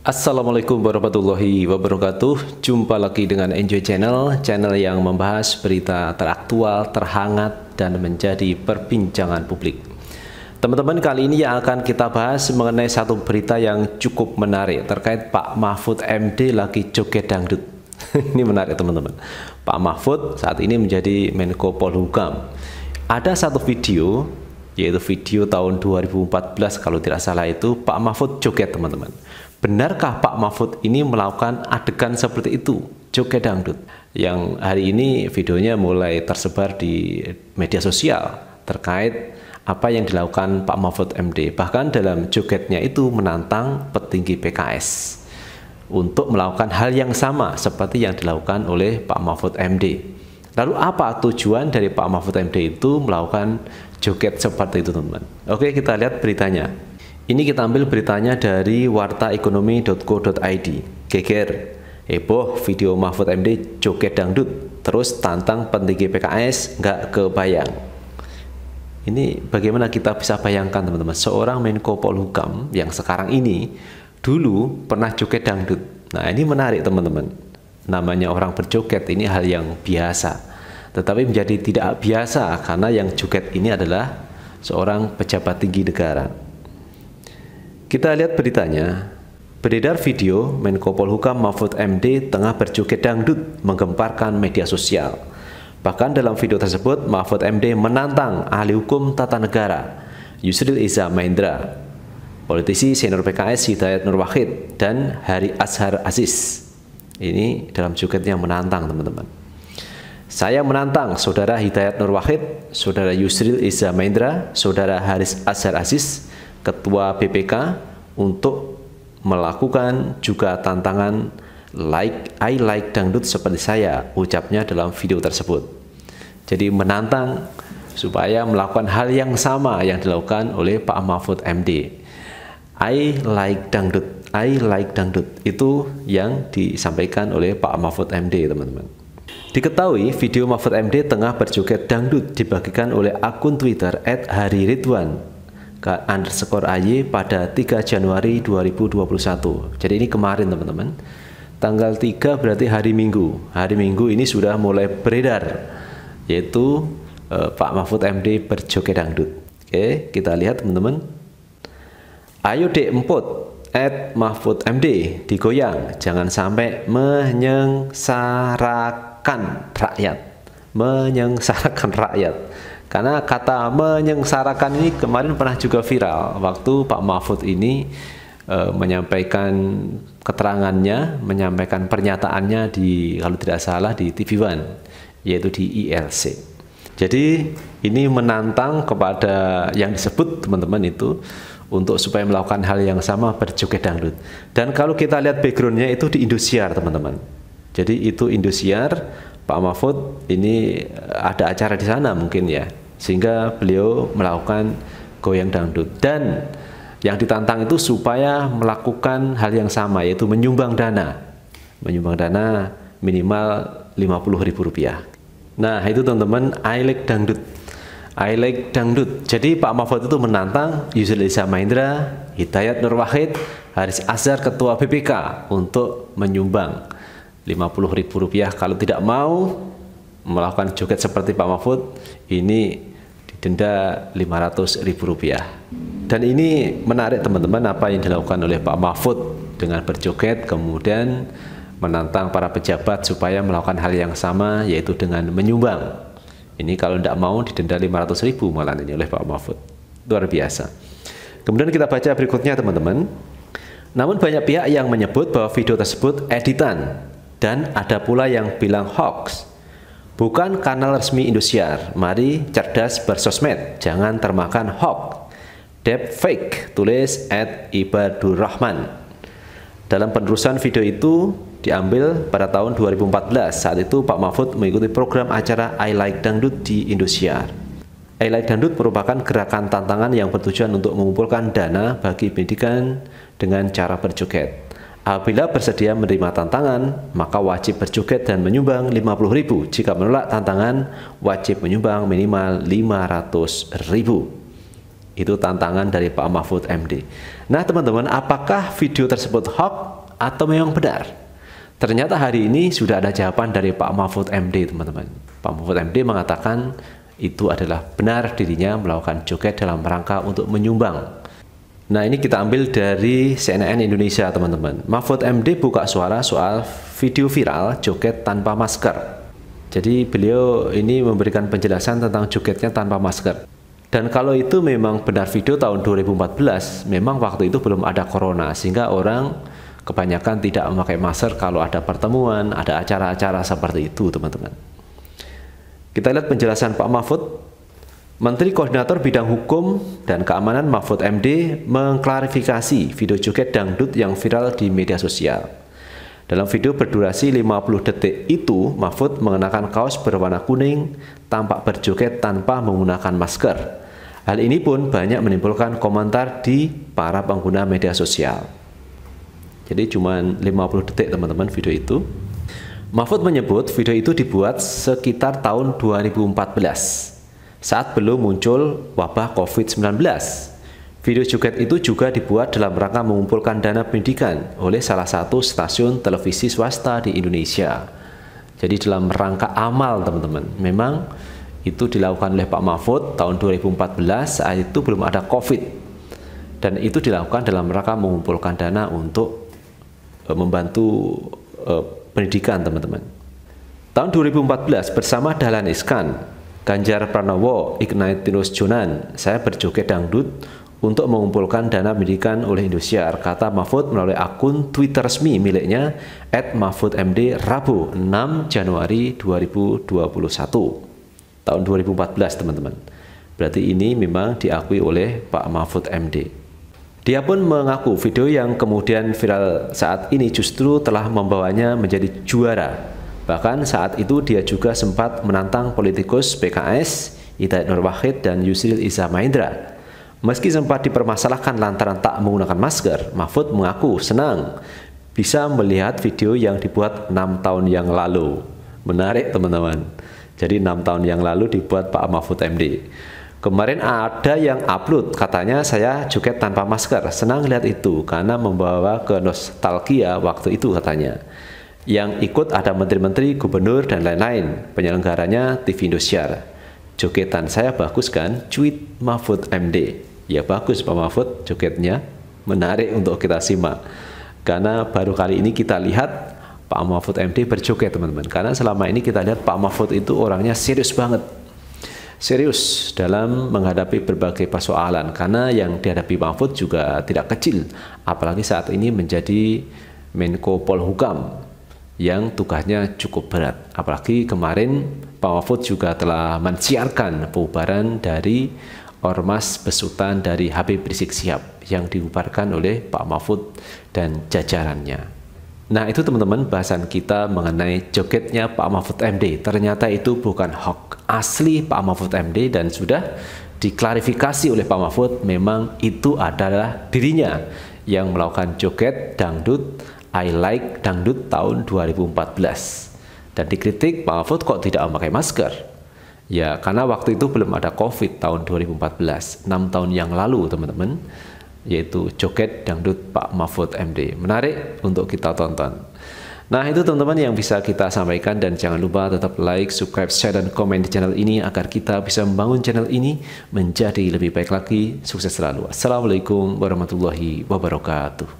Assalamualaikum warahmatullahi wabarakatuh Jumpa lagi dengan Enjoy Channel Channel yang membahas berita teraktual, terhangat, dan menjadi perbincangan publik Teman-teman kali ini yang akan kita bahas mengenai satu berita yang cukup menarik Terkait Pak Mahfud MD lagi joget dangdut Ini menarik teman-teman Pak Mahfud saat ini menjadi Menko Polhukam Ada satu video yaitu video tahun 2014 kalau tidak salah itu Pak Mahfud joget teman-teman benarkah Pak Mahfud ini melakukan adegan seperti itu? Joget dangdut yang hari ini videonya mulai tersebar di media sosial terkait apa yang dilakukan Pak Mahfud MD. Bahkan dalam jogetnya itu menantang petinggi PKS untuk melakukan hal yang sama seperti yang dilakukan oleh Pak Mahfud MD. Lalu apa tujuan dari Pak Mahfud MD itu melakukan joget seperti itu teman-teman? Oke kita lihat beritanya. Ini kita ambil beritanya dari wartaekonomi.co.id. Geger, heboh video Mahfud MD joget dangdut, terus tantang pentinggi PKS nggak kebayang. Ini bagaimana kita bisa bayangkan teman-teman, seorang Menko Polhukam yang sekarang ini dulu pernah joget dangdut. Nah ini menarik teman-teman, namanya orang berjoget ini hal yang biasa. Tetapi menjadi tidak biasa karena yang joget ini adalah seorang pejabat tinggi negara. Kita lihat beritanya. Beredar video Menko Polhukam Mahfud MD tengah berjoget dangdut menggemparkan media sosial. Bahkan dalam video tersebut Mahfud MD menantang ahli hukum tata negara Yusril Iza Mahendra, politisi senior PKS Hidayat Nur Wahid dan Hari Azhar Aziz. Ini dalam jogetnya menantang teman-teman. Saya menantang saudara Hidayat Nur Wahid, saudara Yusril Iza Mahendra, saudara Haris Azhar Aziz, ketua BPK untuk melakukan juga tantangan like I like dangdut seperti saya ucapnya dalam video tersebut. Jadi menantang supaya melakukan hal yang sama yang dilakukan oleh Pak Mahfud MD. I like dangdut, I like dangdut itu yang disampaikan oleh Pak Mahfud MD, teman-teman. Diketahui video Mahfud MD tengah berjoget dangdut dibagikan oleh akun Twitter Ridwan underscore AY pada 3 Januari 2021. Jadi ini kemarin teman-teman. Tanggal 3 berarti hari Minggu. Hari Minggu ini sudah mulai beredar yaitu eh, Pak Mahfud MD berjoget dangdut. Oke, kita lihat teman-teman. Ayo dek emput at Mahfud MD digoyang jangan sampai menyengsarakan rakyat menyengsarakan rakyat karena kata menyengsarakan ini kemarin pernah juga viral waktu Pak Mahfud ini e, menyampaikan keterangannya, menyampaikan pernyataannya di kalau tidak salah di TV One yaitu di ILC. Jadi ini menantang kepada yang disebut teman-teman itu untuk supaya melakukan hal yang sama berjoget dangdut. Dan kalau kita lihat backgroundnya itu di Indosiar teman-teman. Jadi itu Indosiar Pak Mahfud ini e, ada acara di sana mungkin ya sehingga beliau melakukan goyang dangdut dan yang ditantang itu supaya melakukan hal yang sama yaitu menyumbang dana menyumbang dana minimal Rp50.000 nah itu teman-teman I like dangdut I like dangdut jadi Pak Mahfud itu menantang Yusril Isa Mahindra Hidayat Nur Wahid Haris Azhar Ketua BPK untuk menyumbang Rp50.000 kalau tidak mau melakukan joget seperti Pak Mahfud ini denda 500 ribu rupiah. Dan ini menarik teman-teman apa yang dilakukan oleh Pak Mahfud dengan berjoget kemudian menantang para pejabat supaya melakukan hal yang sama yaitu dengan menyumbang. Ini kalau tidak mau didenda 500 ribu malah ini oleh Pak Mahfud. Luar biasa. Kemudian kita baca berikutnya teman-teman. Namun banyak pihak yang menyebut bahwa video tersebut editan dan ada pula yang bilang hoax. Bukan kanal resmi Indosiar, mari cerdas bersosmed, jangan termakan hoax. Deep fake, tulis at Ibadur Dalam penerusan video itu diambil pada tahun 2014, saat itu Pak Mahfud mengikuti program acara I Like Dangdut di Indosiar. I Like Dangdut merupakan gerakan tantangan yang bertujuan untuk mengumpulkan dana bagi pendidikan dengan cara berjoget. Apabila bersedia menerima tantangan, maka wajib berjoget dan menyumbang 50.000. Jika menolak tantangan, wajib menyumbang minimal 500.000. Itu tantangan dari Pak Mahfud MD. Nah, teman-teman, apakah video tersebut hoax atau memang benar? Ternyata hari ini sudah ada jawaban dari Pak Mahfud MD, teman-teman. Pak Mahfud MD mengatakan itu adalah benar dirinya melakukan joget dalam rangka untuk menyumbang Nah ini kita ambil dari CNN Indonesia teman-teman. Mahfud MD buka suara soal video viral joget tanpa masker. Jadi beliau ini memberikan penjelasan tentang jogetnya tanpa masker. Dan kalau itu memang benar video tahun 2014, memang waktu itu belum ada corona sehingga orang kebanyakan tidak memakai masker kalau ada pertemuan, ada acara-acara seperti itu teman-teman. Kita lihat penjelasan Pak Mahfud Menteri Koordinator Bidang Hukum dan Keamanan Mahfud MD mengklarifikasi video joget dangdut yang viral di media sosial. Dalam video berdurasi 50 detik itu, Mahfud mengenakan kaos berwarna kuning, tampak berjoget tanpa menggunakan masker. Hal ini pun banyak menimbulkan komentar di para pengguna media sosial. Jadi cuma 50 detik teman-teman video itu. Mahfud menyebut video itu dibuat sekitar tahun 2014 saat belum muncul wabah COVID-19. Video joget itu juga dibuat dalam rangka mengumpulkan dana pendidikan oleh salah satu stasiun televisi swasta di Indonesia. Jadi dalam rangka amal teman-teman, memang itu dilakukan oleh Pak Mahfud tahun 2014 saat itu belum ada COVID. Dan itu dilakukan dalam rangka mengumpulkan dana untuk eh, membantu eh, pendidikan teman-teman. Tahun 2014 bersama Dahlan Iskan, Ganjar Pranowo, Ignatius Junan, saya berjoget dangdut untuk mengumpulkan dana pendidikan oleh Indosiar, kata Mahfud melalui akun Twitter resmi miliknya @mahfudmd Rabu 6 Januari 2021. Tahun 2014, teman-teman. Berarti ini memang diakui oleh Pak Mahfud MD. Dia pun mengaku video yang kemudian viral saat ini justru telah membawanya menjadi juara Bahkan saat itu dia juga sempat menantang politikus PKS Hidayat Nur Wahid dan Yusril Iza Mahendra. Meski sempat dipermasalahkan lantaran tak menggunakan masker, Mahfud mengaku senang bisa melihat video yang dibuat enam tahun yang lalu. Menarik teman-teman. Jadi enam tahun yang lalu dibuat Pak Mahfud MD. Kemarin ada yang upload, katanya saya joget tanpa masker. Senang lihat itu karena membawa ke nostalgia waktu itu katanya. Yang ikut ada menteri-menteri, gubernur, dan lain-lain. Penyelenggaranya TV Indosiar. Joketan saya bagus kan? Cuit Mahfud MD. Ya bagus Pak Mahfud, joketnya menarik untuk kita simak. Karena baru kali ini kita lihat Pak Mahfud MD berjoget teman-teman karena selama ini kita lihat Pak Mahfud itu orangnya serius banget serius dalam menghadapi berbagai persoalan karena yang dihadapi Mahfud juga tidak kecil apalagi saat ini menjadi Menko Polhukam yang tugasnya cukup berat. Apalagi kemarin Pak Mahfud juga telah menciarkan pembubaran dari ormas besutan dari Habib Rizik Siap yang diubarkan oleh Pak Mahfud dan jajarannya. Nah itu teman-teman bahasan kita mengenai jogetnya Pak Mahfud MD Ternyata itu bukan hoax asli Pak Mahfud MD dan sudah diklarifikasi oleh Pak Mahfud Memang itu adalah dirinya yang melakukan joget dangdut I Like Dangdut tahun 2014 dan dikritik Pak Mahfud kok tidak memakai masker ya karena waktu itu belum ada COVID tahun 2014 6 tahun yang lalu teman-teman yaitu joget dangdut Pak Mahfud MD menarik untuk kita tonton Nah itu teman-teman yang bisa kita sampaikan dan jangan lupa tetap like, subscribe, share, dan komen di channel ini agar kita bisa membangun channel ini menjadi lebih baik lagi. Sukses selalu. Assalamualaikum warahmatullahi wabarakatuh.